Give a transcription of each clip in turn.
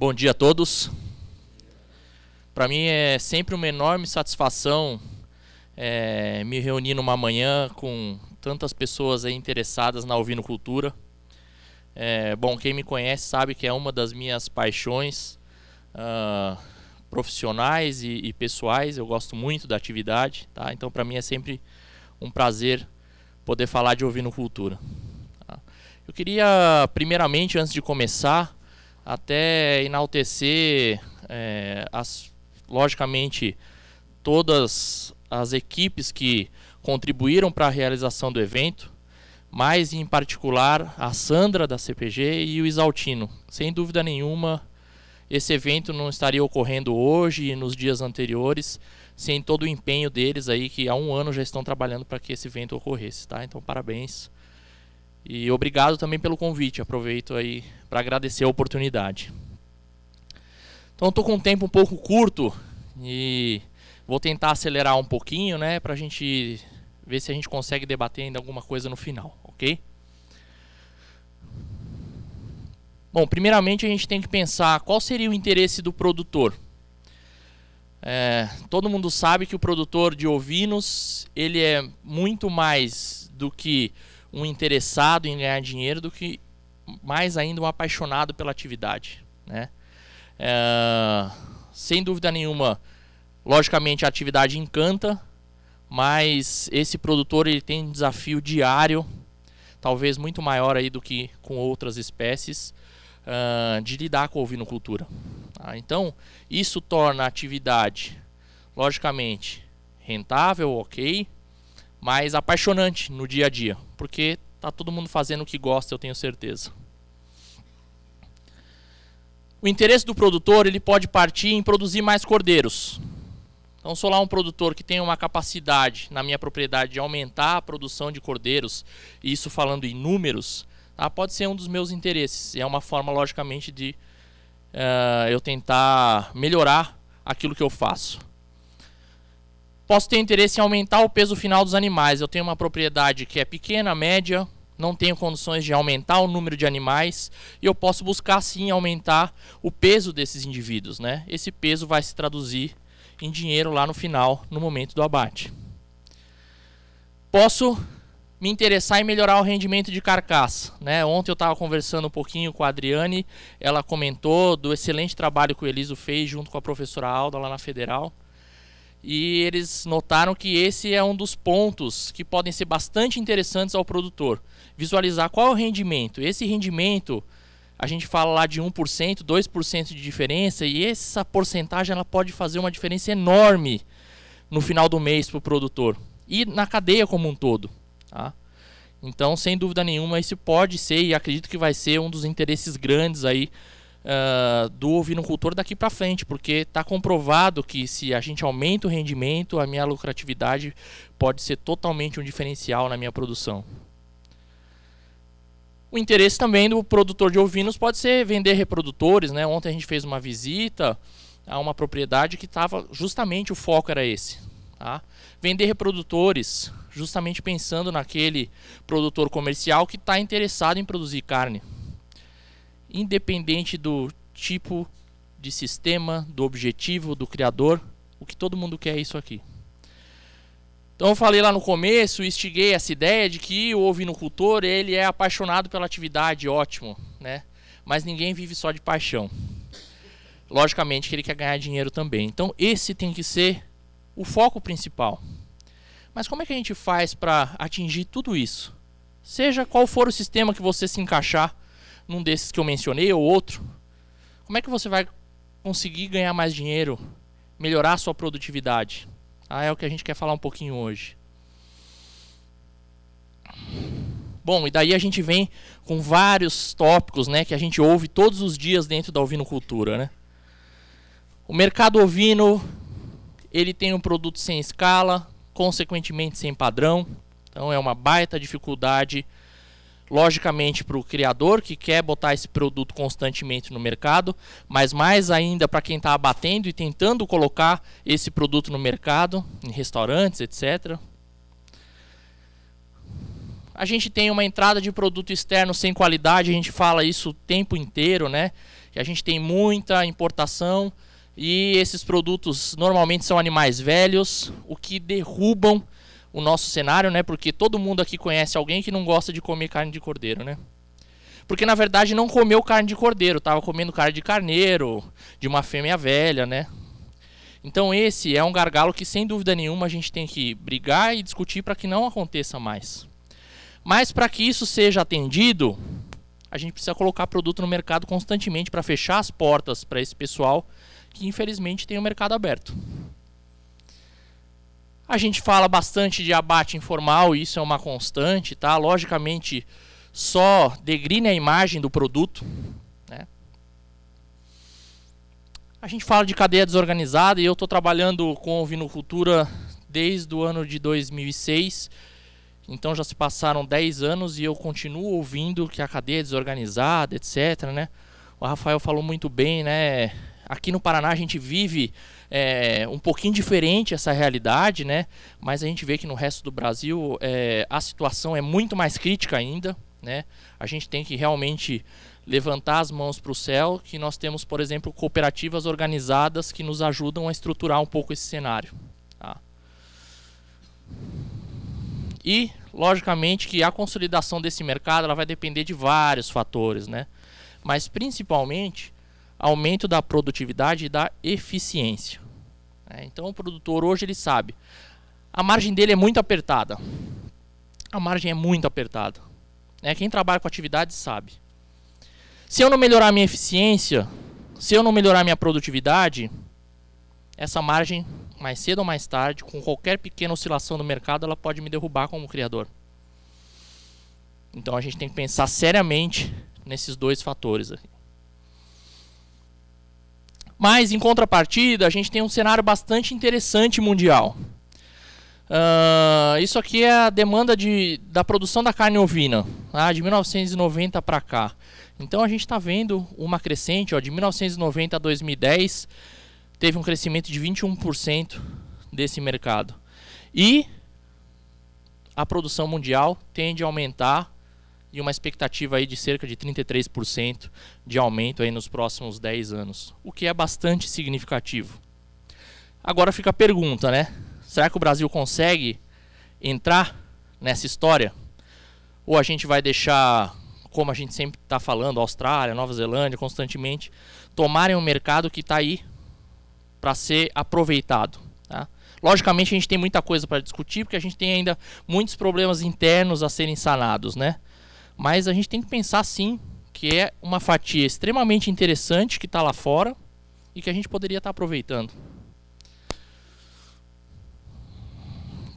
Bom dia a todos. Para mim é sempre uma enorme satisfação é, me reunir numa manhã com tantas pessoas interessadas na Alvino Cultura. É, bom, quem me conhece sabe que é uma das minhas paixões uh, profissionais e, e, pessoais. Eu gosto muito da atividade, tá? Então para mim é sempre um prazer poder falar de Ovino Cultura. Tá? Eu queria, primeiramente, antes de começar, até enaltecer, é, as, logicamente, todas as equipes que contribuíram para a realização do evento, mas em particular a Sandra da CPG e o Isaltino. Sem dúvida nenhuma, esse evento não estaria ocorrendo hoje e nos dias anteriores sem todo o empenho deles aí que há um ano já estão trabalhando para que esse evento ocorresse, tá? Então parabéns e obrigado também pelo convite. Aproveito aí para agradecer a oportunidade. Então estou com um tempo um pouco curto e vou tentar acelerar um pouquinho, né, para a gente ver se a gente consegue debater ainda alguma coisa no final, ok? Bom, primeiramente a gente tem que pensar qual seria o interesse do produtor. É, todo mundo sabe que o produtor de ovinos ele é muito mais do que um interessado em ganhar dinheiro do que mais ainda um apaixonado pela atividade. Né? É, sem dúvida nenhuma, logicamente a atividade encanta, mas esse produtor ele tem um desafio diário, talvez muito maior aí do que com outras espécies, uh, de lidar com a ovinocultura. Tá? Então, isso torna a atividade, logicamente, rentável, ok, mas apaixonante no dia a dia porque tá todo mundo fazendo o que gosta, eu tenho certeza. O interesse do produtor ele pode partir em produzir mais cordeiros. Então, sou lá um produtor que tem uma capacidade na minha propriedade de aumentar a produção de cordeiros, e isso falando em números, tá? pode ser um dos meus interesses. É uma forma, logicamente, de uh, eu tentar melhorar aquilo que eu faço. Posso ter interesse em aumentar o peso final dos animais. Eu tenho uma propriedade que é pequena, média, não tenho condições de aumentar o número de animais e eu posso buscar sim aumentar o peso desses indivíduos, né? Esse peso vai se traduzir em dinheiro lá no final, no momento do abate. Posso me interessar em melhorar o rendimento de carcaça, né? Ontem eu estava conversando um pouquinho com a Adriane, ela comentou do excelente trabalho que o Eliso fez junto com a professora Alda lá na Federal e eles notaram que esse é um dos pontos que podem ser bastante interessantes ao produtor. Visualizar qual é o rendimento. Esse rendimento, a gente fala lá de 1%, 2% de diferença, e essa porcentagem ela pode fazer uma diferença enorme no final do mês para o produtor e na cadeia como um todo. Tá? Então, sem dúvida nenhuma, esse pode ser e acredito que vai ser um dos interesses grandes aí ah, do ovinocultor daqui para frente, porque está comprovado que se a gente aumenta o rendimento, a minha lucratividade pode ser totalmente um diferencial na minha produção. O interesse também do produtor de ovinos pode ser vender reprodutores. Né? Ontem a gente fez uma visita a uma propriedade que estava justamente o foco era esse. Tá? Vender reprodutores, justamente pensando naquele produtor comercial que está interessado em produzir carne independente do tipo de sistema, do objetivo, do criador, o que todo mundo quer é isso aqui. Então eu falei lá no começo, instiguei essa ideia de que o ovinocultor ele é apaixonado pela atividade, ótimo, né? Mas ninguém vive só de paixão. Logicamente que ele quer ganhar dinheiro também. Então esse tem que ser o foco principal. Mas como é que a gente faz para atingir tudo isso? Seja qual for o sistema que você se encaixar, num desses que eu mencionei ou outro, como é que você vai conseguir ganhar mais dinheiro, melhorar a sua produtividade? Ah, é o que a gente quer falar um pouquinho hoje. Bom, e daí a gente vem com vários tópicos, né, que a gente ouve todos os dias dentro da ovinocultura, né? O mercado ovino, ele tem um produto sem escala, consequentemente sem padrão. Então é uma baita dificuldade logicamente para o criador que quer botar esse produto constantemente no mercado, mas mais ainda para quem está abatendo e tentando colocar esse produto no mercado, em restaurantes, etc. A gente tem uma entrada de produto externo sem qualidade, a gente fala isso o tempo inteiro, né? Que a gente tem muita importação e esses produtos normalmente são animais velhos, o que derrubam o nosso cenário, né? Porque todo mundo aqui conhece alguém que não gosta de comer carne de cordeiro, né? Porque na verdade não comeu carne de cordeiro, tava comendo carne de carneiro, de uma fêmea velha, né? Então esse é um gargalo que sem dúvida nenhuma a gente tem que brigar e discutir para que não aconteça mais. Mas para que isso seja atendido, a gente precisa colocar produto no mercado constantemente para fechar as portas para esse pessoal que infelizmente tem o mercado aberto. A gente fala bastante de abate informal, isso é uma constante, tá? Logicamente, só degrine a imagem do produto, né? A gente fala de cadeia desorganizada e eu estou trabalhando com vinocultura desde o ano de 2006. Então já se passaram 10 anos e eu continuo ouvindo que a cadeia é desorganizada, etc, né? O Rafael falou muito bem, né? Aqui no Paraná a gente vive é, um pouquinho diferente essa realidade, né? Mas a gente vê que no resto do Brasil é, a situação é muito mais crítica ainda, né? A gente tem que realmente levantar as mãos para o céu, que nós temos, por exemplo, cooperativas organizadas que nos ajudam a estruturar um pouco esse cenário. Tá? E, logicamente, que a consolidação desse mercado ela vai depender de vários fatores, né? Mas, principalmente, aumento da produtividade e da eficiência. É, então o produtor hoje ele sabe, a margem dele é muito apertada. A margem é muito apertada. É, quem trabalha com atividade sabe. Se eu não melhorar minha eficiência, se eu não melhorar minha produtividade, essa margem, mais cedo ou mais tarde, com qualquer pequena oscilação do mercado, ela pode me derrubar como criador. Então a gente tem que pensar seriamente nesses dois fatores. Mas, em contrapartida, a gente tem um cenário bastante interessante mundial. Uh, isso aqui é a demanda de, da produção da carne ovina, tá? de 1990 para cá. Então a gente está vendo uma crescente, ó, de 1990 a 2010, teve um crescimento de 21% desse mercado. E a produção mundial tende a aumentar e uma expectativa aí de cerca de 33% de aumento aí nos próximos 10 anos, o que é bastante significativo. Agora fica a pergunta, né? Será que o Brasil consegue entrar nessa história? Ou a gente vai deixar, como a gente sempre está falando, Austrália, Nova Zelândia, constantemente, tomarem um mercado que está aí para ser aproveitado? Tá? Logicamente a gente tem muita coisa para discutir, porque a gente tem ainda muitos problemas internos a serem sanados, né? Mas a gente tem que pensar sim que é uma fatia extremamente interessante que está lá fora e que a gente poderia estar tá aproveitando.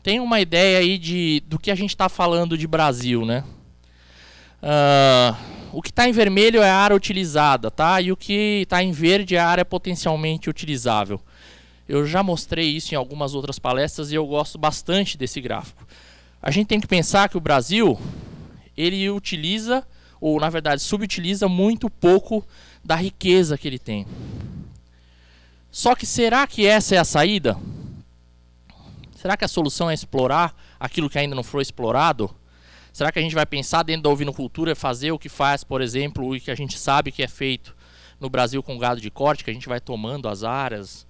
Tem uma ideia aí de, do que a gente está falando de Brasil, né? Uh, o que está em vermelho é a área utilizada, tá? E o que está em verde é a área potencialmente utilizável. Eu já mostrei isso em algumas outras palestras e eu gosto bastante desse gráfico. A gente tem que pensar que o Brasil ele utiliza, ou na verdade subutiliza, muito pouco da riqueza que ele tem. Só que será que essa é a saída? Será que a solução é explorar aquilo que ainda não foi explorado? Será que a gente vai pensar dentro da ovinocultura fazer o que faz, por exemplo, o que a gente sabe que é feito no Brasil com gado de corte, que a gente vai tomando as áreas?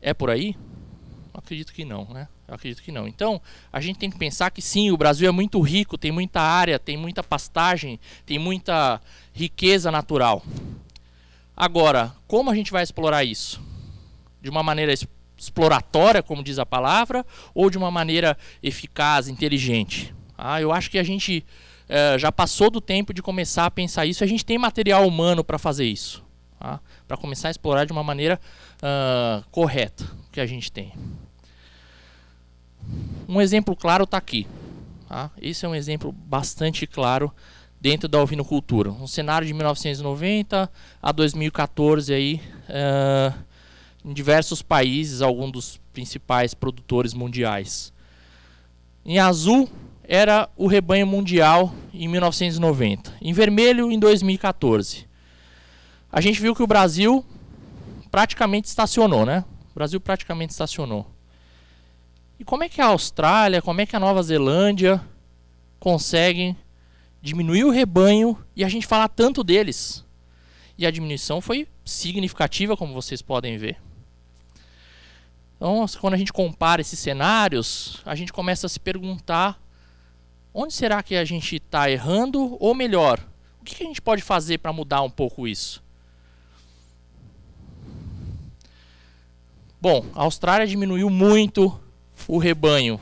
É por aí? Acredito que não, né? Eu acredito que não. Então, a gente tem que pensar que sim, o Brasil é muito rico, tem muita área, tem muita pastagem, tem muita riqueza natural. Agora, como a gente vai explorar isso? De uma maneira exploratória, como diz a palavra, ou de uma maneira eficaz, inteligente? Ah, eu acho que a gente eh, já passou do tempo de começar a pensar isso. A gente tem material humano para fazer isso, tá? para começar a explorar de uma maneira uh, correta o que a gente tem. Um exemplo claro está aqui. Tá? Esse é um exemplo bastante claro dentro da ovinocultura. Um cenário de 1990 a 2014 aí, uh, em diversos países, alguns dos principais produtores mundiais. Em azul era o rebanho mundial em 1990, em vermelho em 2014. A gente viu que o Brasil praticamente estacionou, né? O Brasil praticamente estacionou. E como é que a Austrália, como é que a Nova Zelândia conseguem diminuir o rebanho e a gente falar tanto deles? E a diminuição foi significativa, como vocês podem ver. Então, quando a gente compara esses cenários, a gente começa a se perguntar onde será que a gente está errando, ou melhor, o que a gente pode fazer para mudar um pouco isso? Bom, a Austrália diminuiu muito o rebanho.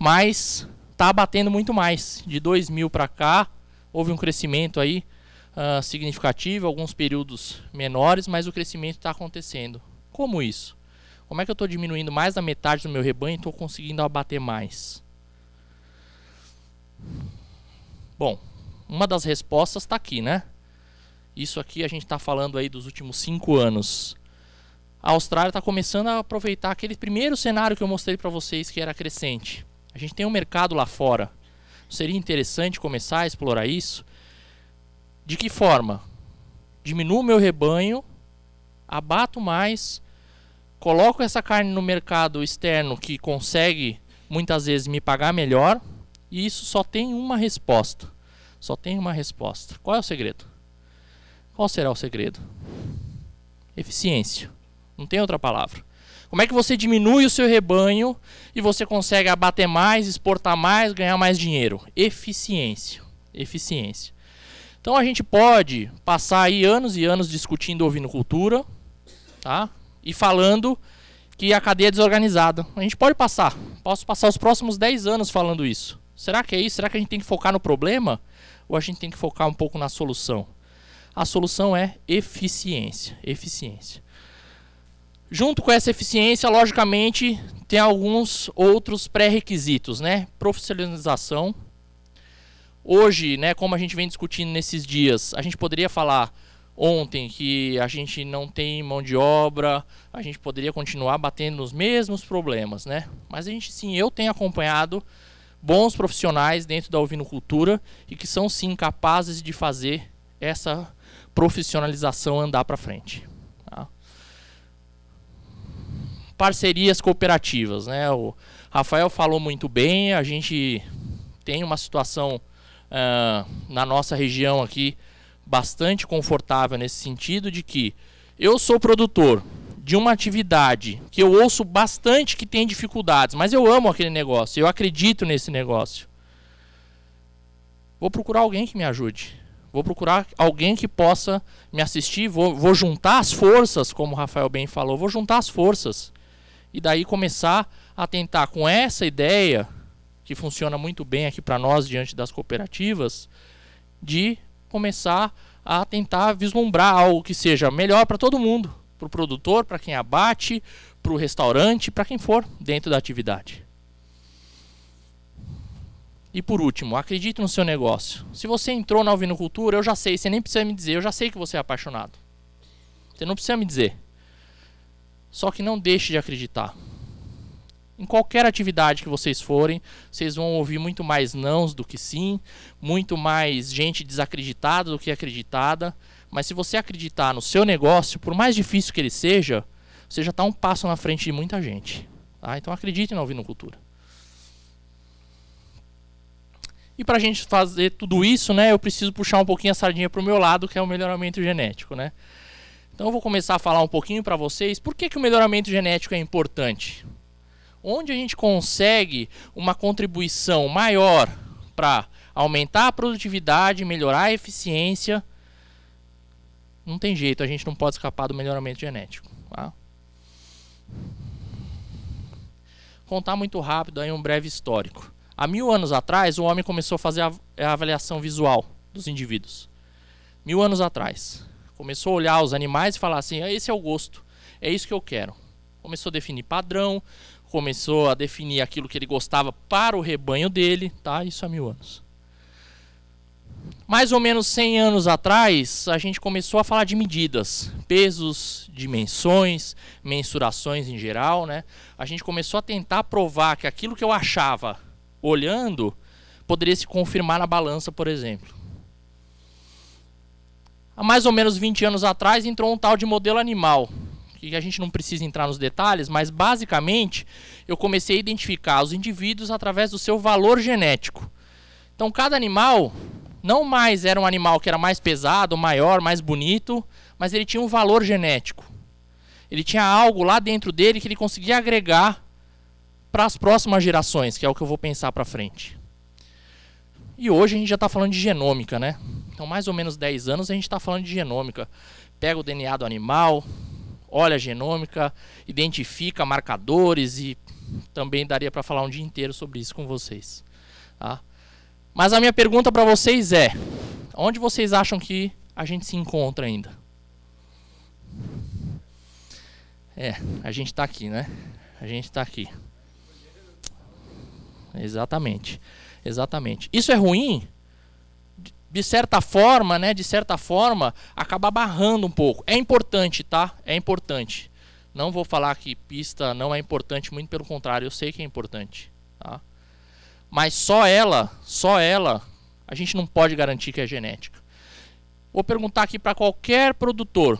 Mas está batendo muito mais. De 2000 para cá, houve um crescimento aí uh, significativo, alguns períodos menores, mas o crescimento está acontecendo. Como isso? Como é que eu estou diminuindo mais da metade do meu rebanho e estou conseguindo abater mais? Bom, uma das respostas está aqui, né? Isso aqui a gente está falando aí dos últimos cinco anos a Austrália está começando a aproveitar aquele primeiro cenário que eu mostrei para vocês que era crescente. A gente tem um mercado lá fora. Seria interessante começar a explorar isso. De que forma? Diminuo meu rebanho, abato mais, coloco essa carne no mercado externo que consegue muitas vezes me pagar melhor. E isso só tem uma resposta. Só tem uma resposta. Qual é o segredo? Qual será o segredo? Eficiência. Não tem outra palavra. Como é que você diminui o seu rebanho e você consegue abater mais, exportar mais, ganhar mais dinheiro? Eficiência. Eficiência. Então a gente pode passar aí anos e anos discutindo ovinocultura, tá? E falando que a cadeia é desorganizada. A gente pode passar. Posso passar os próximos 10 anos falando isso. Será que é isso? Será que a gente tem que focar no problema? Ou a gente tem que focar um pouco na solução? A solução é eficiência. Eficiência. Junto com essa eficiência, logicamente, tem alguns outros pré-requisitos, né? Profissionalização. Hoje, né, como a gente vem discutindo nesses dias, a gente poderia falar ontem que a gente não tem mão de obra, a gente poderia continuar batendo nos mesmos problemas, né? Mas a gente sim, eu tenho acompanhado bons profissionais dentro da ovinocultura e que são sim capazes de fazer essa profissionalização andar para frente. parcerias cooperativas, né? O Rafael falou muito bem, a gente tem uma situação uh, na nossa região aqui bastante confortável nesse sentido de que eu sou produtor de uma atividade que eu ouço bastante que tem dificuldades, mas eu amo aquele negócio, eu acredito nesse negócio. Vou procurar alguém que me ajude. Vou procurar alguém que possa me assistir. Vou, vou juntar as forças, como o Rafael bem falou. Vou juntar as forças e daí começar a tentar com essa ideia que funciona muito bem aqui para nós diante das cooperativas de começar a tentar vislumbrar algo que seja melhor para todo mundo, para o produtor, para quem abate, para o restaurante, para quem for dentro da atividade. E por último, acredite no seu negócio. Se você entrou na ovinocultura, eu já sei, você nem precisa me dizer, eu já sei que você é apaixonado. Você não precisa me dizer. Só que não deixe de acreditar. Em qualquer atividade que vocês forem, vocês vão ouvir muito mais nãos do que sim, muito mais gente desacreditada do que acreditada. Mas se você acreditar no seu negócio, por mais difícil que ele seja, você já está um passo na frente de muita gente. Tá? Então acredite na Ouvindo Cultura. E para a gente fazer tudo isso, né, eu preciso puxar um pouquinho a sardinha para o meu lado, que é o melhoramento genético. Né? Então eu vou começar a falar um pouquinho para vocês por que, que o melhoramento genético é importante. Onde a gente consegue uma contribuição maior para aumentar a produtividade, melhorar a eficiência, não tem jeito, a gente não pode escapar do melhoramento genético. Tá? Contar muito rápido aí um breve histórico. Há mil anos atrás, o homem começou a fazer a avaliação visual dos indivíduos. Mil anos atrás. Começou a olhar os animais e falar assim: ah, esse é o gosto, é isso que eu quero. Começou a definir padrão, começou a definir aquilo que ele gostava para o rebanho dele, tá? Isso há mil anos. Mais ou menos 100 anos atrás, a gente começou a falar de medidas, pesos, dimensões, mensurações em geral, né? A gente começou a tentar provar que aquilo que eu achava olhando poderia se confirmar na balança, por exemplo. Há mais ou menos 20 anos atrás entrou um tal de modelo animal, que a gente não precisa entrar nos detalhes, mas basicamente eu comecei a identificar os indivíduos através do seu valor genético. Então cada animal não mais era um animal que era mais pesado, maior, mais bonito, mas ele tinha um valor genético. Ele tinha algo lá dentro dele que ele conseguia agregar para as próximas gerações, que é o que eu vou pensar para frente. E hoje a gente já está falando de genômica, né? Então, mais ou menos 10 anos a gente está falando de genômica. Pega o DNA do animal, olha a genômica, identifica marcadores e também daria para falar um dia inteiro sobre isso com vocês. Tá? Mas a minha pergunta para vocês é: onde vocês acham que a gente se encontra ainda? É, a gente está aqui, né? A gente está aqui. Exatamente. Exatamente. Isso é ruim? De certa forma, né? De certa forma, acaba barrando um pouco. É importante, tá? É importante. Não vou falar que pista não é importante, muito pelo contrário, eu sei que é importante. Tá? Mas só ela, só ela, a gente não pode garantir que é genética. Vou perguntar aqui para qualquer produtor.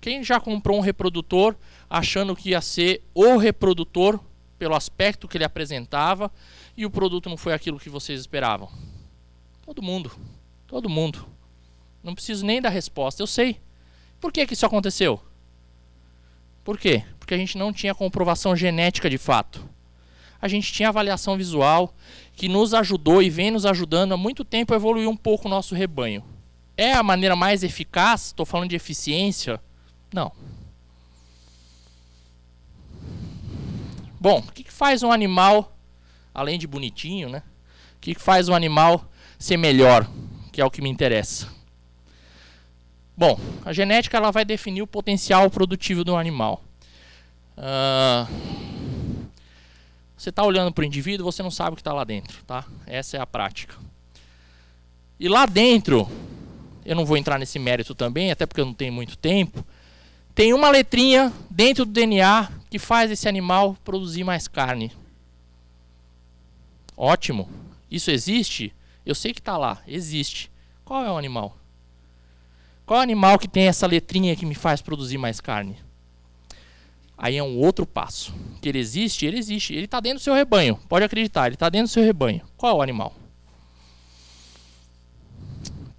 Quem já comprou um reprodutor achando que ia ser o reprodutor pelo aspecto que ele apresentava e o produto não foi aquilo que vocês esperavam? Todo mundo. Todo mundo. Não preciso nem da resposta, eu sei. Por que, que isso aconteceu? Por quê? Porque a gente não tinha comprovação genética de fato. A gente tinha avaliação visual que nos ajudou e vem nos ajudando há muito tempo a evoluir um pouco o nosso rebanho. É a maneira mais eficaz? Estou falando de eficiência? Não. Bom, o que, que, faz um animal, além de bonitinho, né? O que, que faz um animal ser melhor? Que é o que me interessa. Bom, a genética ela vai definir o potencial produtivo do animal. Uh, você está olhando para o indivíduo, você não sabe o que está lá dentro, tá? Essa é a prática. E lá dentro, eu não vou entrar nesse mérito também, até porque eu não tenho muito tempo, tem uma letrinha dentro do DNA que faz esse animal produzir mais carne. Ótimo. Isso existe? Eu sei que está lá, existe. Qual é o animal? Qual é o animal que tem essa letrinha que me faz produzir mais carne? Aí é um outro passo. Que ele existe, ele existe. Ele está dentro do seu rebanho. Pode acreditar, ele está dentro do seu rebanho. Qual é o animal?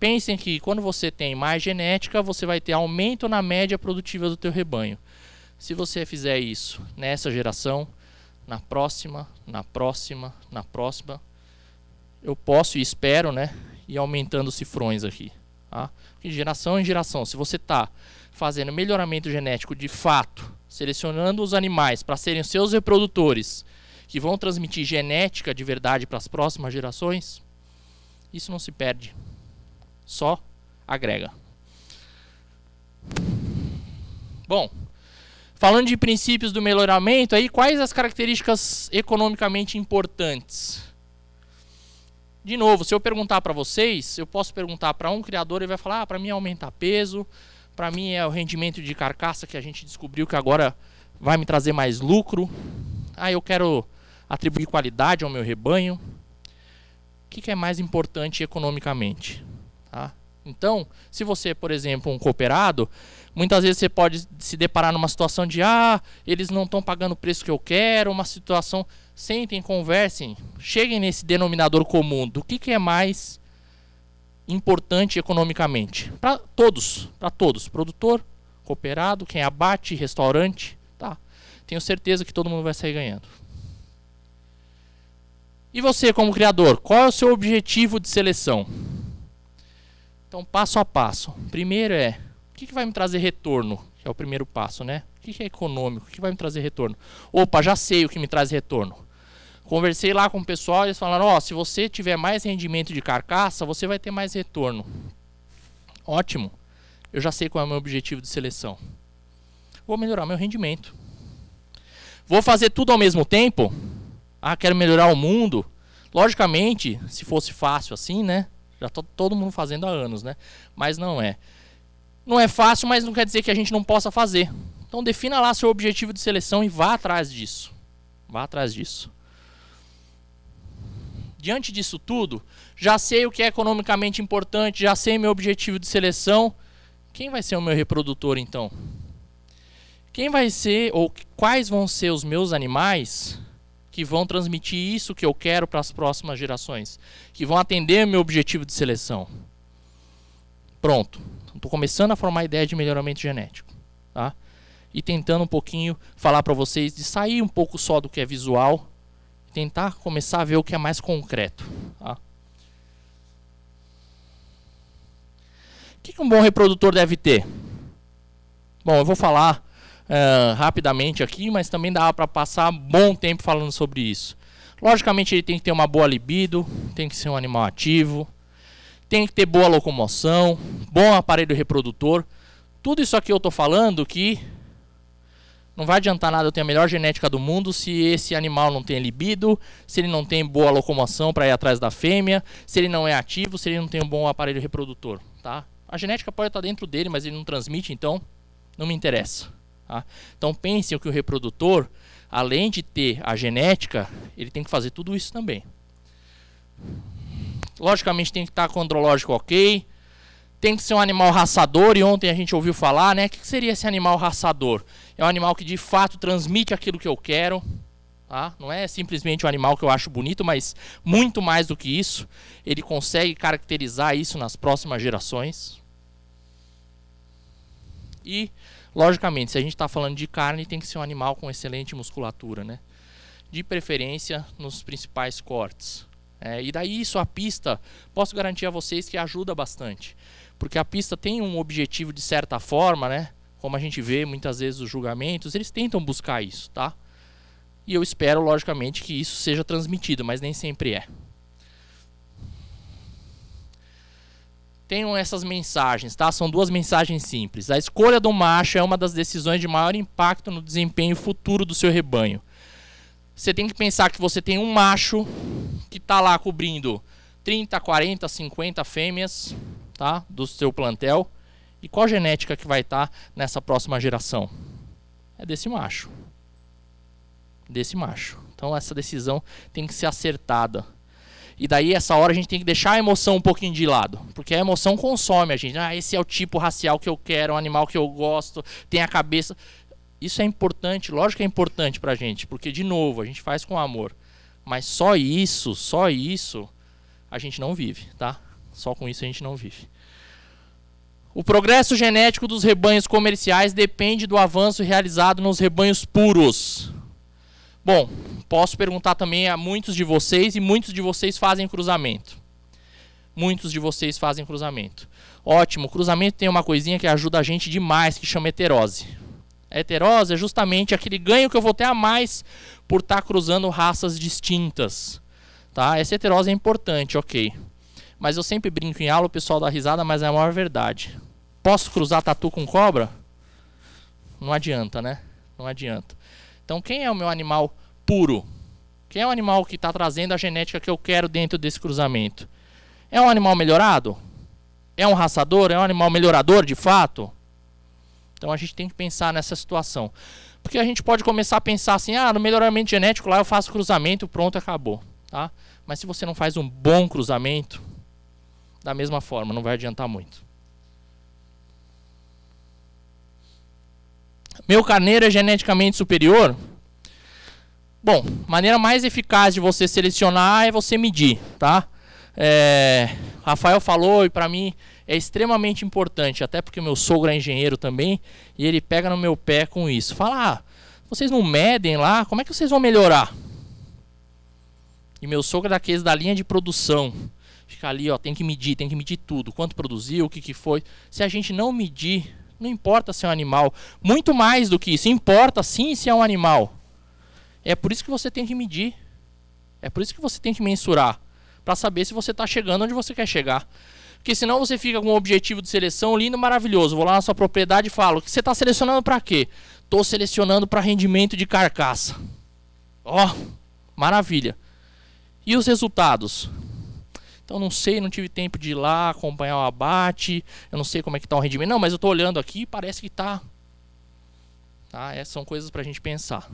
pensem que quando você tem mais genética, você vai ter aumento na média produtiva do teu rebanho. Se você fizer isso nessa geração, na próxima, na próxima, na próxima, eu posso e espero, né, ir aumentando os cifrões aqui. Tá? De geração em geração, se você está fazendo melhoramento genético de fato, selecionando os animais para serem seus reprodutores, que vão transmitir genética de verdade para as próximas gerações, isso não se perde só agrega. Bom, falando de princípios do melhoramento, aí quais as características economicamente importantes? De novo, se eu perguntar para vocês, eu posso perguntar para um criador, ele vai falar: ah, para mim é aumentar peso, para mim é o rendimento de carcaça que a gente descobriu que agora vai me trazer mais lucro. Ah, eu quero atribuir qualidade ao meu rebanho. O que é mais importante economicamente? Então, se você é, por exemplo, um cooperado, muitas vezes você pode se deparar numa situação de ah, eles não estão pagando o preço que eu quero, uma situação. Sentem, conversem, cheguem nesse denominador comum do que, que é mais importante economicamente. Para todos, para todos, produtor, cooperado, quem abate, restaurante, tá? Tenho certeza que todo mundo vai sair ganhando. E você, como criador, qual é o seu objetivo de seleção? Então, passo a passo. Primeiro é o que, que vai me trazer retorno, que é o primeiro passo, né? O que, que é econômico? O que vai me trazer retorno? Opa, já sei o que me traz retorno. Conversei lá com o pessoal, eles falaram: ó, oh, se você tiver mais rendimento de carcaça, você vai ter mais retorno. Ótimo. Eu já sei qual é o meu objetivo de seleção. Vou melhorar meu rendimento. Vou fazer tudo ao mesmo tempo? Ah, quero melhorar o mundo? Logicamente, se fosse fácil assim, né? Já está todo mundo fazendo há anos, né? Mas não é. Não é fácil, mas não quer dizer que a gente não possa fazer. Então defina lá seu objetivo de seleção e vá atrás disso. Vá atrás disso. Diante disso tudo, já sei o que é economicamente importante, já sei meu objetivo de seleção. Quem vai ser o meu reprodutor então? Quem vai ser ou quais vão ser os meus animais que vão transmitir isso que eu quero para as próximas gerações, que vão atender meu objetivo de seleção. Pronto. Estou começando a formar a ideia de melhoramento genético. Tá? E tentando um pouquinho falar para vocês de sair um pouco só do que é visual, tentar começar a ver o que é mais concreto. Tá? O que um bom reprodutor deve ter? Bom, eu vou falar uh, rapidamente aqui, mas também dava para passar bom tempo falando sobre isso. Logicamente, ele tem que ter uma boa libido, tem que ser um animal ativo, tem que ter boa locomoção, bom aparelho reprodutor. Tudo isso aqui eu estou falando que não vai adiantar nada eu ter a melhor genética do mundo se esse animal não tem libido, se ele não tem boa locomoção para ir atrás da fêmea, se ele não é ativo, se ele não tem um bom aparelho reprodutor, tá? A genética pode estar tá dentro dele, mas ele não transmite, então não me interessa. Tá? Então pensem que o reprodutor, além de ter a genética, ele tem que fazer tudo isso também. Logicamente tem que estar andrológico ok, tem que ser um animal raçador, e ontem a gente ouviu falar, né? O que seria esse animal raçador? É um animal que de fato transmite aquilo que eu quero, tá? Não é simplesmente um animal que eu acho bonito, mas muito mais do que isso. Ele consegue caracterizar isso nas próximas gerações. E Logicamente, se a gente está falando de carne, tem que ser um animal com excelente musculatura, né? De preferência nos principais cortes. É, e daí isso a pista, posso garantir a vocês que ajuda bastante. Porque a pista tem um objetivo de certa forma, né? Como a gente vê muitas vezes os julgamentos, eles tentam buscar isso, tá? E eu espero, logicamente, que isso seja transmitido, mas nem sempre é. tenham essas mensagens, tá? São duas mensagens simples. A escolha do macho é uma das decisões de maior impacto no desempenho futuro do seu rebanho. Você tem que pensar que você tem um macho que está lá cobrindo 30, 40, 50 fêmeas, tá? Do seu plantel. E qual genética que vai estar tá nessa próxima geração? É desse macho. Desse macho. Então essa decisão tem que ser acertada. E daí, essa hora, a gente tem que deixar a emoção um pouquinho de lado. Porque a emoção consome a gente. Ah, esse é o tipo racial que eu quero, o um animal que eu gosto, tem a cabeça. Isso é importante, lógico que é importante pra gente. Porque, de novo, a gente faz com amor. Mas só isso, só isso, a gente não vive, tá? Só com isso a gente não vive. O progresso genético dos rebanhos comerciais depende do avanço realizado nos rebanhos puros. Bom, posso perguntar também a muitos de vocês, e muitos de vocês fazem cruzamento. Muitos de vocês fazem cruzamento. Ótimo, cruzamento tem uma coisinha que ajuda a gente demais, que chama heterose. A heterose é justamente aquele ganho que eu vou ter a mais por estar tá cruzando raças distintas. Tá? Essa heterose é importante, ok. Mas eu sempre brinco em aula, o pessoal dá risada, mas é a maior verdade. Posso cruzar tatu com cobra? Não adianta, né? Não adianta. Então, quem é o meu animal puro? Quem é o animal que está trazendo a genética que eu quero dentro desse cruzamento? É um animal melhorado? É um raçador? É um animal melhorador de fato? Então a gente tem que pensar nessa situação. Porque a gente pode começar a pensar assim: ah, no melhoramento genético lá eu faço cruzamento, pronto, acabou. Tá? Mas se você não faz um bom cruzamento, da mesma forma, não vai adiantar muito. Meu carneiro é geneticamente superior? Bom, maneira mais eficaz de você selecionar é você medir, tá? É, Rafael falou e para mim é extremamente importante, até porque meu sogro é engenheiro também e ele pega no meu pé com isso. Fala, ah, vocês não medem lá, como é que vocês vão melhorar? E meu sogro é daqueles da linha de produção. Fica ali, ó, tem que medir, tem que medir tudo. Quanto produziu, o que, que foi. Se a gente não medir, não importa se é um animal. Muito mais do que isso. Importa sim se é um animal. É por isso que você tem que medir. É por isso que você tem que mensurar. Para saber se você está chegando onde você quer chegar. Porque senão você fica com um objetivo de seleção lindo, maravilhoso. Vou lá na sua propriedade e falo: que você está selecionando para quê? Estou selecionando para rendimento de carcaça. Ó, oh, maravilha. E os resultados? Então não sei, não tive tempo de ir lá acompanhar o abate, eu não sei como é que está o rendimento. Não, mas eu estou olhando aqui e parece que está. Tá? Essas tá? é, são coisas para a gente pensar.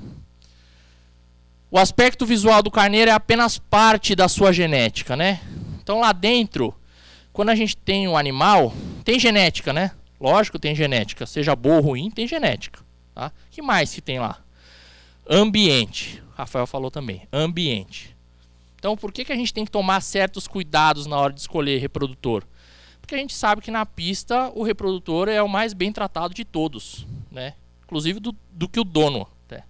O aspecto visual do carneiro é apenas parte da sua genética, né? Então lá dentro, quando a gente tem um animal, tem genética, né? Lógico, tem genética. Seja boa ou ruim, tem genética. Tá? que mais que tem lá? Ambiente. Rafael falou também. Ambiente. Então, por que, que a gente tem que tomar certos cuidados na hora de escolher reprodutor? Porque a gente sabe que na pista o reprodutor é o mais bem tratado de todos, né? inclusive do, do que o dono. Até.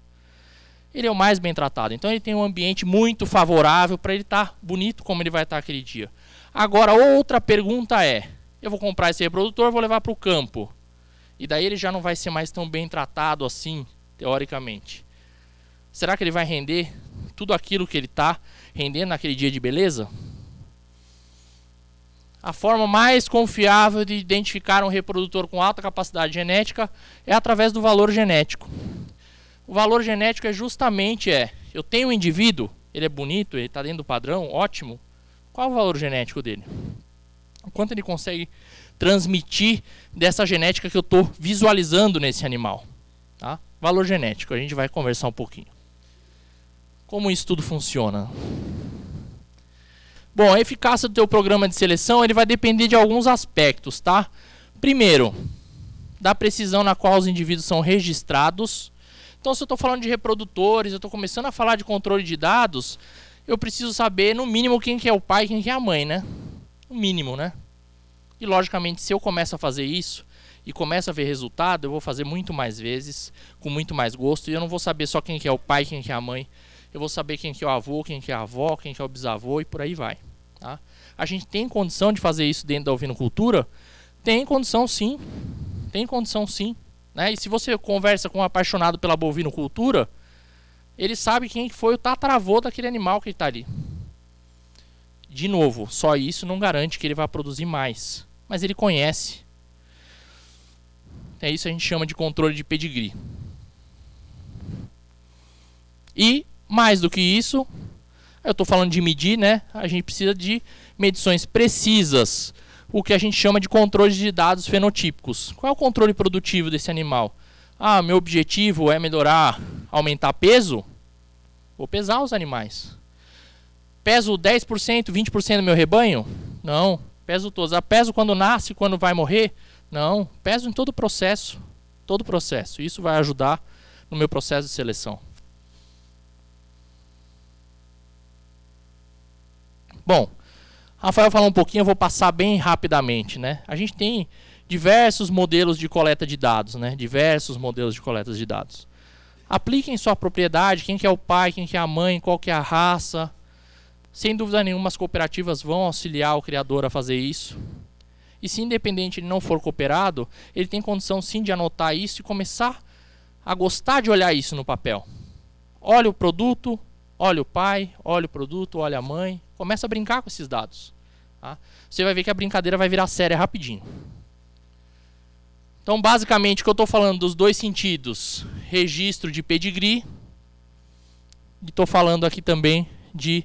Ele é o mais bem tratado, então ele tem um ambiente muito favorável para ele estar tá bonito como ele vai estar tá aquele dia. Agora, outra pergunta é: eu vou comprar esse reprodutor, vou levar para o campo, e daí ele já não vai ser mais tão bem tratado assim, teoricamente. Será que ele vai render tudo aquilo que ele está? rendendo naquele dia de beleza? A forma mais confiável de identificar um reprodutor com alta capacidade genética é através do valor genético. O valor genético é justamente é, eu tenho um indivíduo, ele é bonito, ele está dentro do padrão, ótimo. Qual o valor genético dele? O quanto ele consegue transmitir dessa genética que eu estou visualizando nesse animal? Tá? Valor genético, a gente vai conversar um pouquinho. Como isso tudo funciona? Bom, a eficácia do teu programa de seleção ele vai depender de alguns aspectos, tá? Primeiro, da precisão na qual os indivíduos são registrados. Então, se eu estou falando de reprodutores, eu estou começando a falar de controle de dados, eu preciso saber, no mínimo, quem que é o pai e quem que é a mãe, né? O mínimo, né? E, logicamente, se eu começo a fazer isso e começo a ver resultado, eu vou fazer muito mais vezes, com muito mais gosto, e eu não vou saber só quem que é o pai e quem que é a mãe eu vou saber quem que é o avô, quem que é a avó, quem que é o bisavô e por aí vai. Tá? A gente tem condição de fazer isso dentro da ovinocultura? Tem condição sim. Tem condição sim. Né? E se você conversa com um apaixonado pela bovinocultura, ele sabe quem foi o tataravô daquele animal que está ali. De novo, só isso não garante que ele vá produzir mais. Mas ele conhece. É isso que a gente chama de controle de pedigree. E mais do que isso, eu estou falando de medir, né? A gente precisa de medições precisas, o que a gente chama de controle de dados fenotípicos. Qual é o controle produtivo desse animal? Ah, meu objetivo é melhorar, aumentar peso? Vou pesar os animais. Peso 10%, 20% do meu rebanho? Não. Peso todos. Ah, peso quando nasce, quando vai morrer? Não. Peso em todo o processo. Todo o processo. Isso vai ajudar no meu processo de seleção. Bom, Rafael falou um pouquinho, eu vou passar bem rapidamente, né? A gente tem diversos modelos de coleta de dados, né? Diversos modelos de coleta de dados. Apliquem sua propriedade, quem que é o pai, quem que é a mãe, qual que é a raça. Sem dúvida nenhuma, as cooperativas vão auxiliar o criador a fazer isso. E se independente ele não for cooperado, ele tem condição sim de anotar isso e começar a gostar de olhar isso no papel. Olha o produto, Olha o pai, olha o produto, olha a mãe. Começa a brincar com esses dados. Tá? Você vai ver que a brincadeira vai virar séria rapidinho. Então, basicamente, o que eu estou falando dos dois sentidos, registro de pedigree, e estou falando aqui também de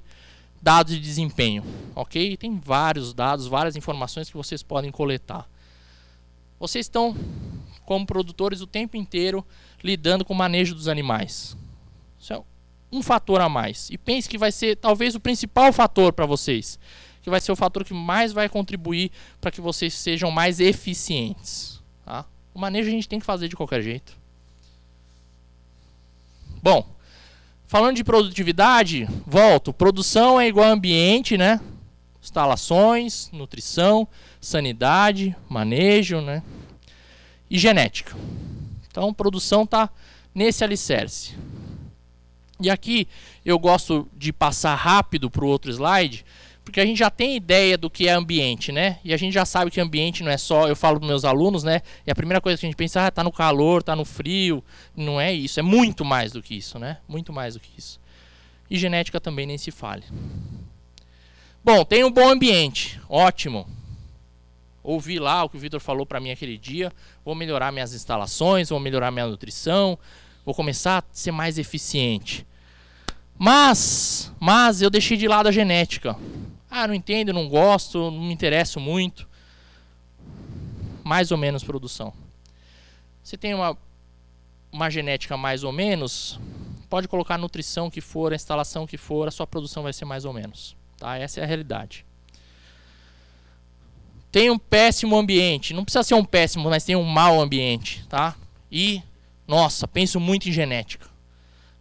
dados de desempenho, ok? Tem vários dados, várias informações que vocês podem coletar. Vocês estão, como produtores, o tempo inteiro lidando com o manejo dos animais. Isso é um fator a mais. E pense que vai ser talvez o principal fator para vocês, que vai ser o fator que mais vai contribuir para que vocês sejam mais eficientes. Tá? O manejo a gente tem que fazer de qualquer jeito. Bom, falando de produtividade, volto. Produção é igual ambiente, né? Instalações, nutrição, sanidade, manejo, né? E genética. Então, produção está nesse alicerce. E aqui eu gosto de passar rápido para o outro slide, porque a gente já tem ideia do que é ambiente, né? E a gente já sabe que ambiente não é só, eu falo para meus alunos, né? E a primeira coisa que a gente pensa, ah, está no calor, está no frio, não é isso, é muito mais do que isso, né? Muito mais do que isso. E genética também nem se fale. Bom, tem um bom ambiente, ótimo. Ouvi lá o que o Vitor falou para mim aquele dia, vou melhorar minhas instalações, vou melhorar minha nutrição, vou começar a ser mais eficiente. Mas, mas eu deixei de lado a genética. Ah, não entendo, não gosto, não me interesso muito. Mais ou menos produção. Você tem uma, uma genética mais ou menos, pode colocar a nutrição que for, a instalação que for, a sua produção vai ser mais ou menos. Tá? Essa é a realidade. Tem um péssimo ambiente. Não precisa ser um péssimo, mas tem um mau ambiente. Tá? E, nossa, penso muito em genética.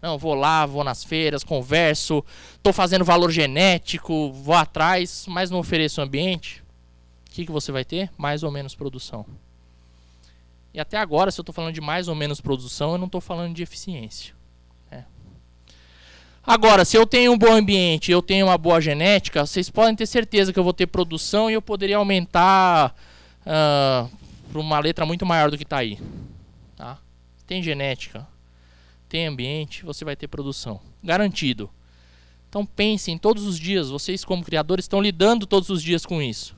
Não, vou lá, vou nas feiras, converso, estou fazendo valor genético, vou atrás, mas não ofereço ambiente. O que, que você vai ter? Mais ou menos produção. E até agora, se eu estou falando de mais ou menos produção, eu não estou falando de eficiência. Né? Agora, se eu tenho um bom ambiente, eu tenho uma boa genética, vocês podem ter certeza que eu vou ter produção e eu poderia aumentar uh, ah, para uma letra muito maior do que está aí. Tá? Tem genética, tem ambiente, você vai ter produção. Garantido. Então pensem todos os dias, vocês como criadores estão lidando todos os dias com isso.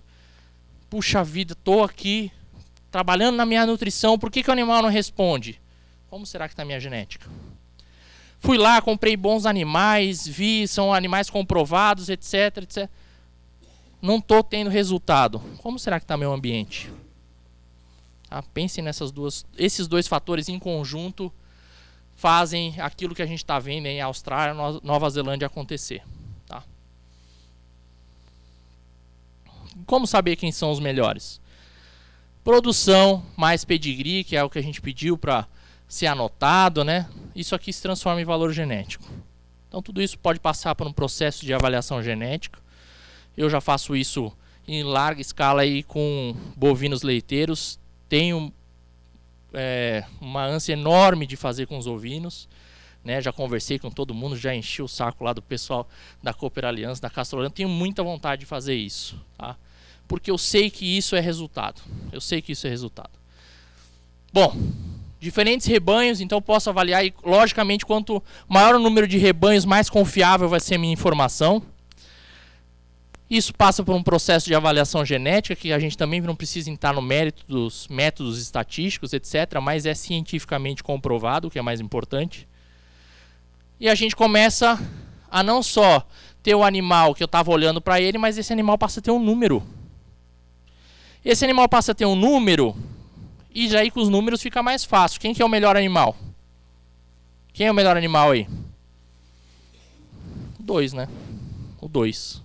Puxa vida, estou aqui trabalhando na minha nutrição, por que, que o animal não responde? Como será que está a minha genética? Fui lá, comprei bons animais, vi, são animais comprovados, etc, etc. Não estou tendo resultado. Como será que está meu ambiente? Tá? Pensem nessas duas, esses dois fatores em conjunto fazem aquilo que a gente está vendo em Austrália, Nova Zelândia acontecer. Tá? Como saber quem são os melhores? Produção mais pedigree, que é o que a gente pediu para ser anotado, né? Isso aqui se transforma em valor genético. Então tudo isso pode passar por um processo de avaliação genética. Eu já faço isso em larga escala aí com bovinos leiteiros. Tenho é, uma ânsia enorme de fazer com os ovinos. Né, já conversei com todo mundo, já enchi o saco lá do pessoal da Cooper Aliança, da Castrolano. Tenho muita vontade de fazer isso, tá? Porque eu sei que isso é resultado. Eu sei que isso é resultado. Bom, diferentes rebanhos, então posso avaliar e, logicamente, quanto maior o número de rebanhos, mais confiável vai ser a minha informação. Isso passa por um processo de avaliação genética, que a gente também não precisa entrar no mérito dos métodos estatísticos, etc., mas é cientificamente comprovado, o que é mais importante. E a gente começa a não só ter o animal que eu estava olhando para ele, mas esse animal passa a ter um número. Esse animal passa a ter um número, e já aí com os números fica mais fácil. Quem que é o melhor animal? Quem é o melhor animal aí? O 2, né? O 2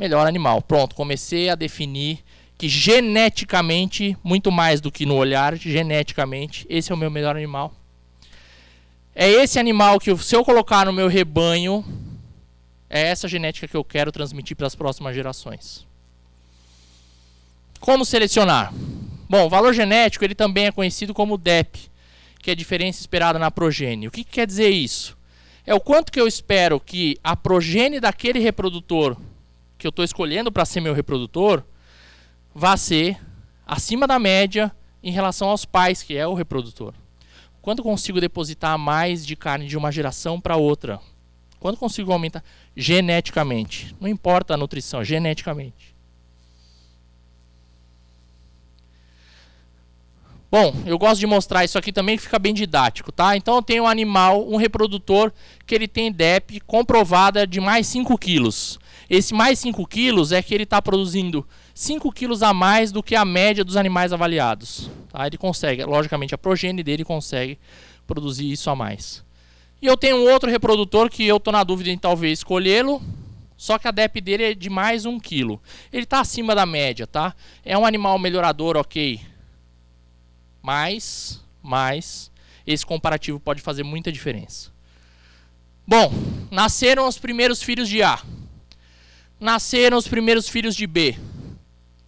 melhor animal. Pronto, comecei a definir que geneticamente, muito mais do que no olhar, geneticamente, esse é o meu melhor animal. É esse animal que, se eu colocar no meu rebanho, é essa genética que eu quero transmitir para as próximas gerações. Como selecionar? Bom, o valor genético ele também é conhecido como DEP, que é a diferença esperada na progênie. O que, que quer dizer isso? É o quanto que eu espero que a progênie daquele reprodutor que eu estou escolhendo para ser meu reprodutor vai ser acima da média em relação aos pais, que é o reprodutor. Quanto consigo depositar mais de carne de uma geração para outra? Quanto consigo aumentar geneticamente? Não importa a nutrição, geneticamente. Bom, eu gosto de mostrar isso aqui também, que fica bem didático, tá? Então eu tenho um animal, um reprodutor, que ele tem DEP comprovada de mais 5 quilos. Esse mais 5 quilos é que ele está produzindo 5 quilos a mais do que a média dos animais avaliados. Tá? Ele consegue, logicamente, a progênie dele consegue produzir isso a mais. E eu tenho um outro reprodutor que eu estou na dúvida em talvez escolhê-lo, só que a DEP dele é de mais 1 quilo. Ele está acima da média, tá? É um animal melhorador, ok. Mas, mas, esse comparativo pode fazer muita diferença. Bom, nasceram os primeiros filhos de A nasceram os primeiros filhos de B.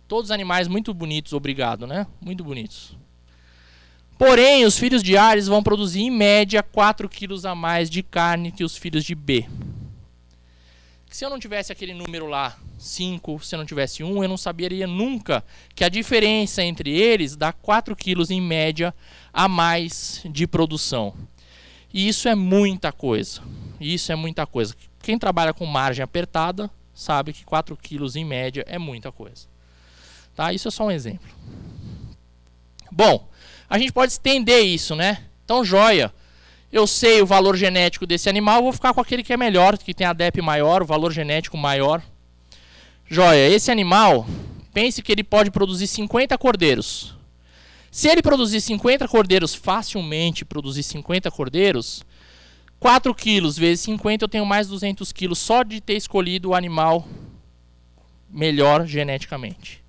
Todos animais muito bonitos, obrigado, né? Muito bonitos. Porém, os filhos de Ares vão produzir em média 4 quilos a mais de carne que os filhos de B. Se eu não tivesse aquele número lá, 5, se eu não tivesse 1, um, eu não saberia nunca que a diferença entre eles dá 4 quilos em média a mais de produção. E isso é muita coisa. Isso é muita coisa. Quem trabalha com margem apertada sabe que 4 quilos em média é muita coisa. Tá? Isso é só um exemplo. Bom, a gente pode estender isso, né? Então, joia. Eu sei o valor genético desse animal, vou ficar com aquele que é melhor, que tem a DEP maior, o valor genético maior. Joia, esse animal, pense que ele pode produzir 50 cordeiros. Se ele produzir 50 cordeiros, facilmente produzir 50 cordeiros, 4 quilos vezes 50, eu tenho mais 200 quilos só de ter escolhido o animal melhor geneticamente.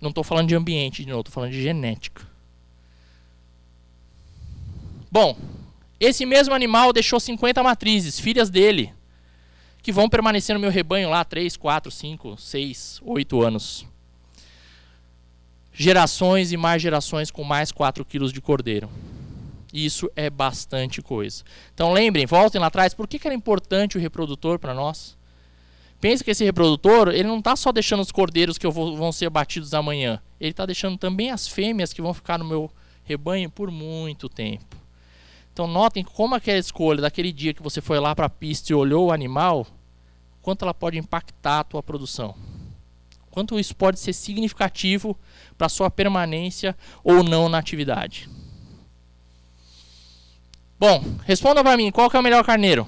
Não estou falando de ambiente, não, estou falando de genética. Bom, esse mesmo animal deixou 50 matrizes, filhas dele, que vão permanecer no meu rebanho lá 3, 4, 5, 6, 8 anos. Gerações e mais gerações com mais 4 quilos de cordeiro. Isso é bastante coisa. Então lembrem, voltem lá atrás, por que, que era importante o reprodutor para nós? Pensa que esse reprodutor, ele não está só deixando os cordeiros que vou, vão ser abatidos amanhã. Ele está deixando também as fêmeas que vão ficar no meu rebanho por muito tempo. Então notem como aquela escolha daquele dia que você foi lá para a pista e olhou o animal, quanto ela pode impactar a tua produção. Quanto isso pode ser significativo para a sua permanência ou não na atividade. Bom, responda para mim, qual que é o melhor carneiro?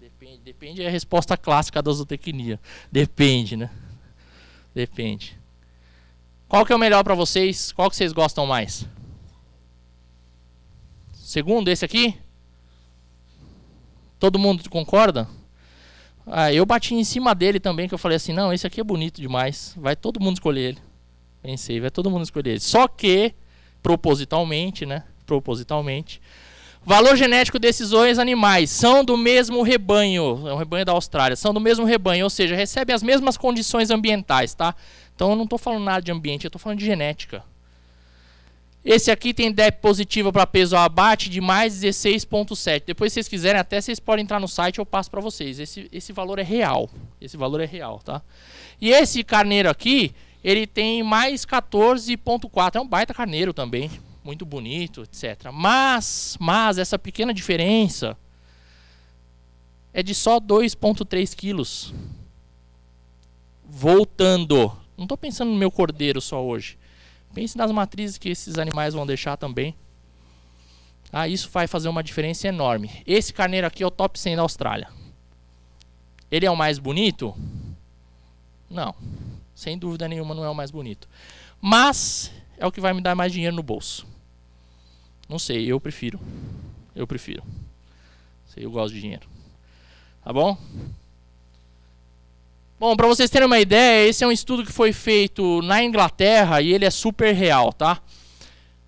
Depende, depende é a resposta clássica da zootecnia. Depende, né? Depende. Qual que é o melhor para vocês? Qual que vocês gostam mais? Segundo esse aqui? Todo mundo concorda? Ah, eu bati em cima dele também, que eu falei assim, não, esse aqui é bonito demais, vai todo mundo escolher ele. Pensei, vai todo mundo escolher ele. Só que propositalmente, né? Propositalmente. Valor genético desses dois animais são do mesmo rebanho, é um rebanho da Austrália, são do mesmo rebanho, ou seja, recebem as mesmas condições ambientais, tá? Então eu não estou falando nada de ambiente, eu estou falando de genética. Esse aqui tem DEP positiva para peso ao abate de mais 16.7. Depois, se vocês quiserem, até vocês podem entrar no site, eu passo para vocês. Esse, esse valor é real. Esse valor é real, tá? E esse carneiro aqui, ele tem mais 14.4, é um baita carneiro também, muito bonito, etc. Mas, mas essa pequena diferença é de só 2.3 quilos. Voltando, não estou pensando no meu cordeiro só hoje. Pense nas matrizes que esses animais vão deixar também. Ah, isso vai fazer uma diferença enorme. Esse carneiro aqui é o top 100 da Austrália. Ele é o mais bonito? Não. Sem dúvida nenhuma não é o mais bonito. Mas é o que vai me dar mais dinheiro no bolso. Não sei, eu prefiro. Eu prefiro. Sei, eu gosto de dinheiro. Tá bom? Bom, para vocês terem uma ideia, esse é um estudo que foi feito na Inglaterra e ele é super real, tá?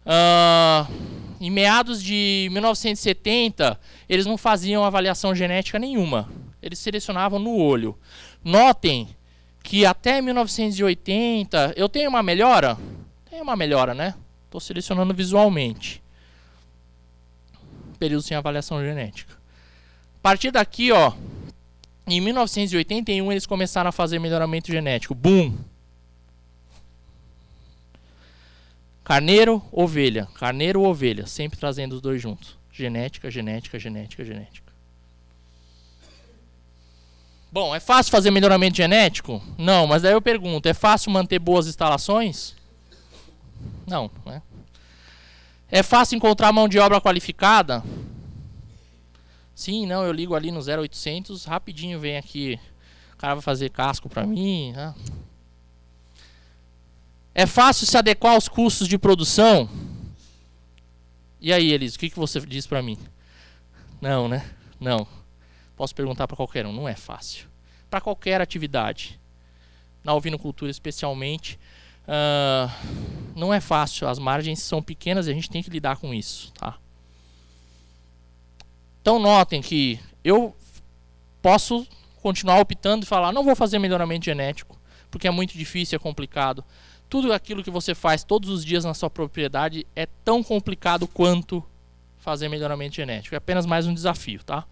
Uh, em meados de 1970, eles não faziam avaliação genética nenhuma. Eles selecionavam no olho. Notem que até 1980 eu tenho uma melhora? Tem uma melhora, né? Estou selecionando visualmente. Período sem avaliação genética. A partir daqui, ó, em 1981 eles começaram a fazer melhoramento genético. Boom! Carneiro, ovelha. Carneiro, ovelha. Sempre trazendo os dois juntos. Genética, genética, genética, genética. Bom, é fácil fazer melhoramento genético? Não, mas daí eu pergunto, é fácil manter boas instalações? Não, né? É fácil encontrar mão de obra qualificada? Sim, não, eu ligo ali no 0800, rapidinho vem aqui, o cara vai fazer casco para mim, né? É fácil se adequar aos custos de produção? E aí, Elis, o que, que você diz para mim? Não, né? Não. Posso perguntar para qualquer um, não é fácil. Para qualquer atividade, na ovinocultura especialmente, uh, não é fácil. As margens são pequenas e a gente tem que lidar com isso, tá? Então notem que eu posso continuar optando e falar, não vou fazer melhoramento genético, porque é muito difícil, é complicado. Tudo aquilo que você faz todos os dias na sua propriedade é tão complicado quanto fazer melhoramento genético. É apenas mais um desafio, tá?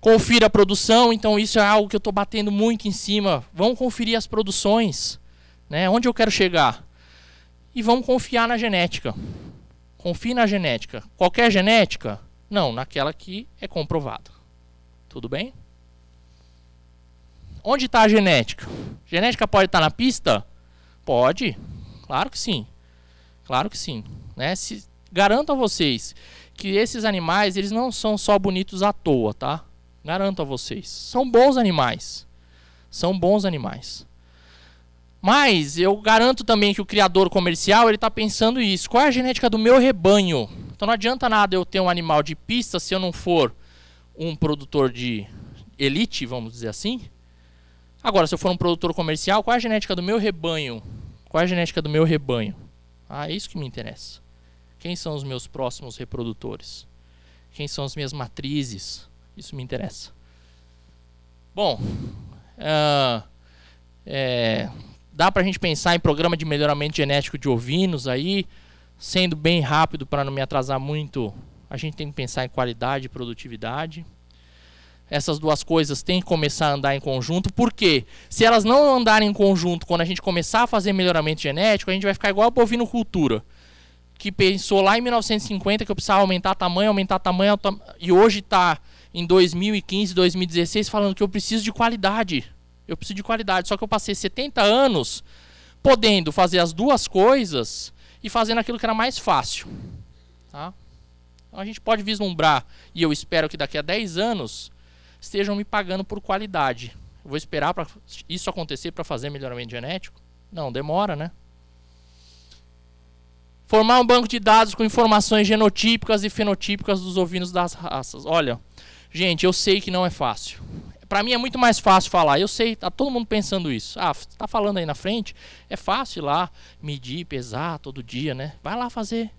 Confira a produção, então isso é algo que eu estou batendo muito em cima. Vamos conferir as produções, né? onde eu quero chegar. E vamos confiar na genética. Confie na genética. Qualquer genética? Não, naquela que é comprovada. Tudo bem? Onde está a genética? Genética pode estar tá na pista? Pode, claro que sim. Claro que sim. Né? Se, garanto a vocês que esses animais eles não são só bonitos à toa, tá? Garanto a vocês. São bons animais. São bons animais. Mas eu garanto também que o criador comercial ele está pensando isso. Qual é a genética do meu rebanho? Então não adianta nada eu ter um animal de pista se eu não for um produtor de elite, vamos dizer assim. Agora, se eu for um produtor comercial, qual é a genética do meu rebanho? Qual é a genética do meu rebanho? Ah, é isso que me interessa. Quem são os meus próximos reprodutores? Quem são as minhas matrizes? Isso me interessa. Bom, uh, é, dá para a gente pensar em programa de melhoramento genético de ovinos aí, sendo bem rápido para não me atrasar muito. A gente tem que pensar em qualidade e produtividade. Essas duas coisas têm que começar a andar em conjunto, porque se elas não andarem em conjunto, quando a gente começar a fazer melhoramento genético, a gente vai ficar igual a bovinocultura, que pensou lá em 1950 que eu precisava aumentar tamanho, aumentar tamanho, e hoje está em 2015, 2016 falando que eu preciso de qualidade. Eu preciso de qualidade. Só que eu passei 70 anos podendo fazer as duas coisas e fazendo aquilo que era mais fácil. Tá? Então a gente pode vislumbrar, e eu espero que daqui a 10 anos estejam me pagando por qualidade. Eu vou esperar para isso acontecer para fazer melhoramento genético? Não, demora, né? Formar um banco de dados com informações genotípicas e fenotípicas dos ovinos das raças. Olha, Gente, eu sei que não é fácil. Para mim é muito mais fácil falar. Eu sei, tá todo mundo pensando isso. Ah, tá falando aí na frente, é fácil ir lá medir, pesar todo dia, né? Vai lá fazer.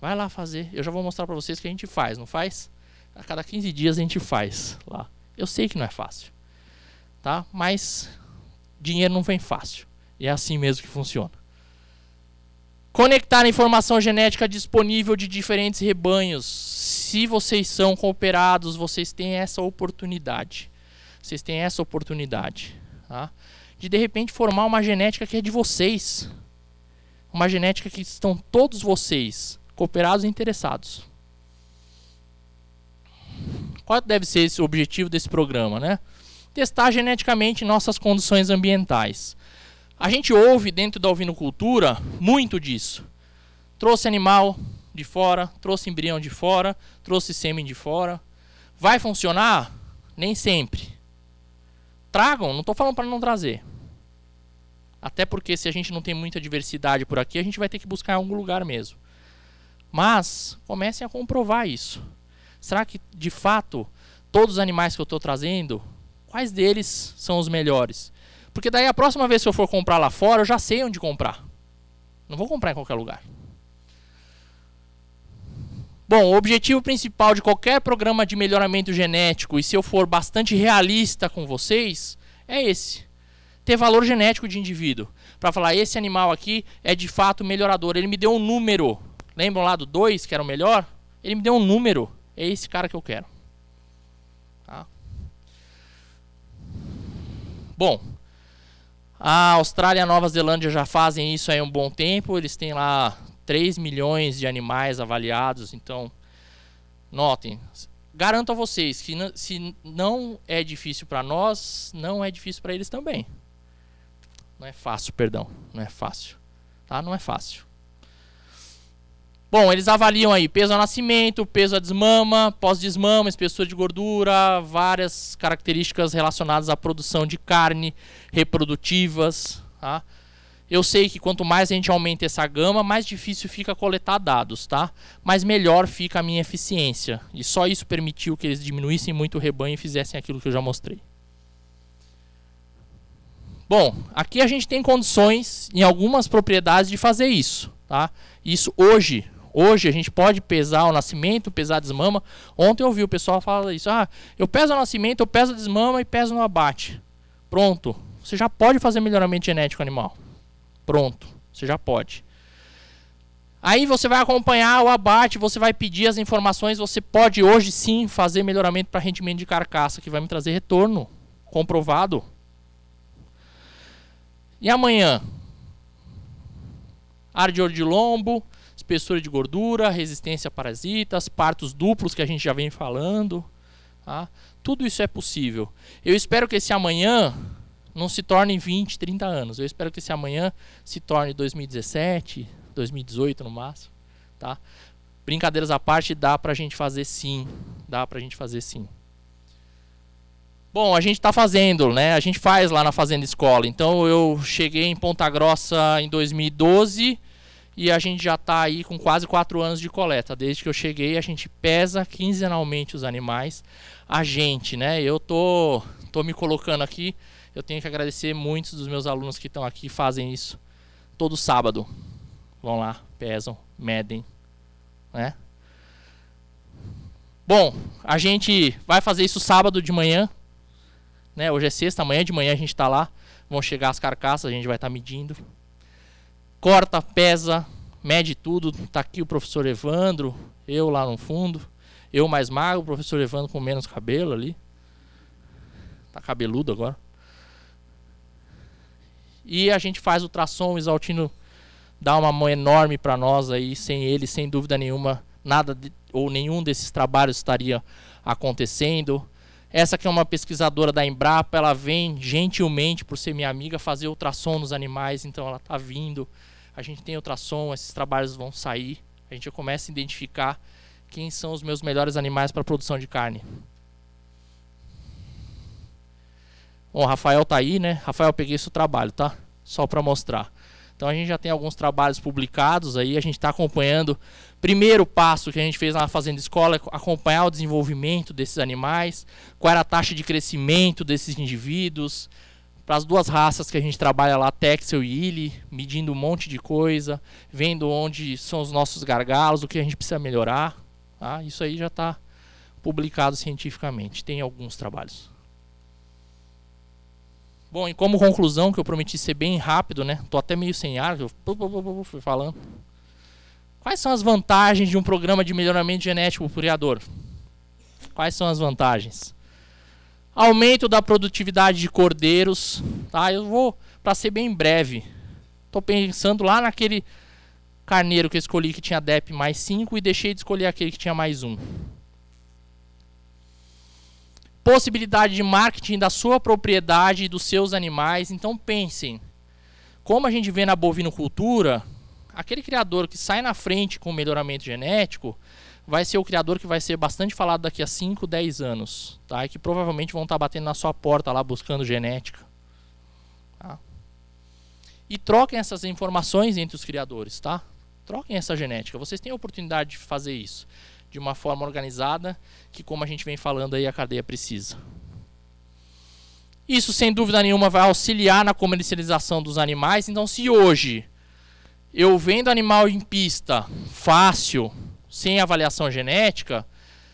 Vai lá fazer. Eu já vou mostrar para vocês que a gente faz, não faz? A cada 15 dias a gente faz lá. Eu sei que não é fácil. Tá? Mas dinheiro não vem fácil. E é assim mesmo que funciona. Conectar a informação genética disponível de diferentes rebanhos se vocês são cooperados, vocês têm essa oportunidade. Vocês têm essa oportunidade, tá? De de repente formar uma genética que é de vocês. Uma genética que estão todos vocês cooperados e interessados. Qual deve ser esse objetivo desse programa, né? Testar geneticamente nossas condições ambientais. A gente ouve dentro da ovinocultura muito disso. Trouxe animal, de fora, trouxe embrião de fora, trouxe sêmen de fora. Vai funcionar? Nem sempre. Tragam, não estou falando para não trazer. Até porque se a gente não tem muita diversidade por aqui, a gente vai ter que buscar em algum lugar mesmo. Mas comecem a comprovar isso. Será que de fato todos os animais que eu estou trazendo, quais deles são os melhores? Porque daí a próxima vez que eu for comprar lá fora, eu já sei onde comprar. Não vou comprar em qualquer lugar. Bom, o objetivo principal de qualquer programa de melhoramento genético, e se eu for bastante realista com vocês, é esse: ter valor genético de indivíduo. Para falar, esse animal aqui é de fato melhorador. Ele me deu um número. Lembram lá do 2, que era o melhor? Ele me deu um número. É esse cara que eu quero. Tá? Bom, a Austrália e a Nova Zelândia já fazem isso aí há um bom tempo. Eles têm lá 3 milhões de animais avaliados. Então, notem, garanto a vocês que se não é difícil para nós, não é difícil para eles também. Não é fácil, perdão, não é fácil. Tá? Não é fácil. Bom, eles avaliam aí peso ao nascimento, peso à desmama, pós-desmama, espessura de gordura, várias características relacionadas à produção de carne, reprodutivas, tá? Eu sei que quanto mais a gente aumenta essa gama, mais difícil fica coletar dados, tá? Mas melhor fica a minha eficiência. E só isso permitiu que eles diminuíssem muito o rebanho e fizessem aquilo que eu já mostrei. Bom, aqui a gente tem condições em algumas propriedades de fazer isso, tá? Isso hoje, hoje a gente pode pesar o nascimento, pesar a desmama. Ontem eu ouvi o pessoal falar isso: "Ah, eu peso o nascimento, eu peso a desmama e peso no abate". Pronto. Você já pode fazer melhoramento genético animal. Pronto, você já pode. Aí você vai acompanhar o abate, você vai pedir as informações, você pode hoje sim fazer melhoramento para rendimento de carcaça, que vai me trazer retorno comprovado. E amanhã? ar de lombo, espessura de gordura, resistência a parasitas, partos duplos que a gente já vem falando. Tá? Tudo isso é possível. Eu espero que esse amanhã não se torne 20, 30 anos. Eu espero que esse amanhã se torne 2017, 2018 no máximo, tá? Brincadeiras à parte, dá para a gente fazer sim, dá para a gente fazer sim. Bom, a gente está fazendo, né? A gente faz lá na Fazenda Escola. Então eu cheguei em Ponta Grossa em 2012 e a gente já está aí com quase 4 anos de coleta. Desde que eu cheguei, a gente pesa quinzenalmente os animais. A gente, né? Eu tô, tô me colocando aqui eu tenho que agradecer muitos dos meus alunos que estão aqui fazem isso todo sábado. Vão lá, pesam, medem, né? Bom, a gente vai fazer isso sábado de manhã, né? Hoje é sexta, amanhã de manhã a gente está lá. Vão chegar as carcaças, a gente vai estar tá medindo. Corta, pesa, mede tudo. Está aqui o professor Evandro, eu lá no fundo, eu mais magro, o professor Evandro com menos cabelo ali. Tá cabeludo agora. E a gente faz ultrassom, o Exaltino dá uma mão enorme para nós aí, sem ele, sem dúvida nenhuma, nada de, ou nenhum desses trabalhos estaria acontecendo. Essa que é uma pesquisadora da Embrapa, ela vem gentilmente, por ser minha amiga, fazer ultrassom nos animais, então ela está vindo. A gente tem ultrassom, esses trabalhos vão sair. A gente começa a identificar quem são os meus melhores animais para produção de carne. Bom, o Rafael tá aí, né? Rafael, peguei seu trabalho, tá? Só para mostrar. Então a gente já tem alguns trabalhos publicados aí, a gente está acompanhando. Primeiro passo que a gente fez na fazenda escola é acompanhar o desenvolvimento desses animais, qual era a taxa de crescimento desses indivíduos, para as duas raças que a gente trabalha lá, Texel e Illy, medindo um monte de coisa, vendo onde são os nossos gargalos, o que a gente precisa melhorar. Tá? Isso aí já está publicado cientificamente, tem alguns trabalhos. Bom, e como conclusão, que eu prometi ser bem rápido, né? Tô até meio sem ar, eu fui falando. Quais são as vantagens de um programa de melhoramento genético o criador? Quais são as vantagens? Aumento da produtividade de cordeiros, tá? Eu vou, para ser bem breve, tô pensando lá naquele carneiro que eu escolhi que tinha DEP mais 5 e deixei de escolher aquele que tinha mais 1. Um possibilidade de marketing da sua propriedade e dos seus animais. Então pensem, como a gente vê na bovinocultura, aquele criador que sai na frente com o melhoramento genético vai ser o criador que vai ser bastante falado daqui a 5, 10 anos, tá? E que provavelmente vão estar tá batendo na sua porta lá buscando genética. Tá? E troquem essas informações entre os criadores, tá? Troquem essa genética. Vocês têm a oportunidade de fazer isso de uma forma organizada, que como a gente vem falando aí, a cadeia precisa. Isso, sem dúvida nenhuma, vai auxiliar na comercialização dos animais. Então, se hoje eu vendo animal em pista fácil, sem avaliação genética,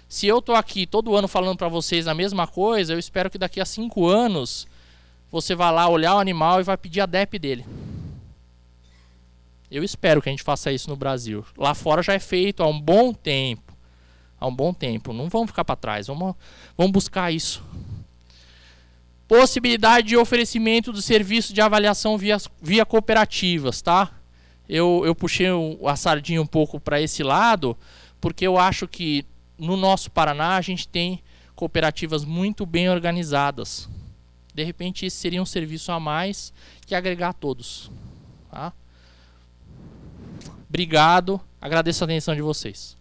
se eu estou aqui todo ano falando para vocês a mesma coisa, eu espero que daqui a cinco anos você vá lá olhar o animal e vai pedir a DEP dele. Eu espero que a gente faça isso no Brasil. Lá fora já é feito há um bom tempo há um bom tempo. Não vamos ficar para trás, vamos, vamos buscar isso. Possibilidade de oferecimento do serviço de avaliação via, via cooperativas, tá? Eu, eu puxei a sardinha um pouco para esse lado, porque eu acho que no nosso Paraná a gente tem cooperativas muito bem organizadas. De repente, esse seria um serviço a mais que agregar a todos. Tá? Obrigado, agradeço a atenção de vocês.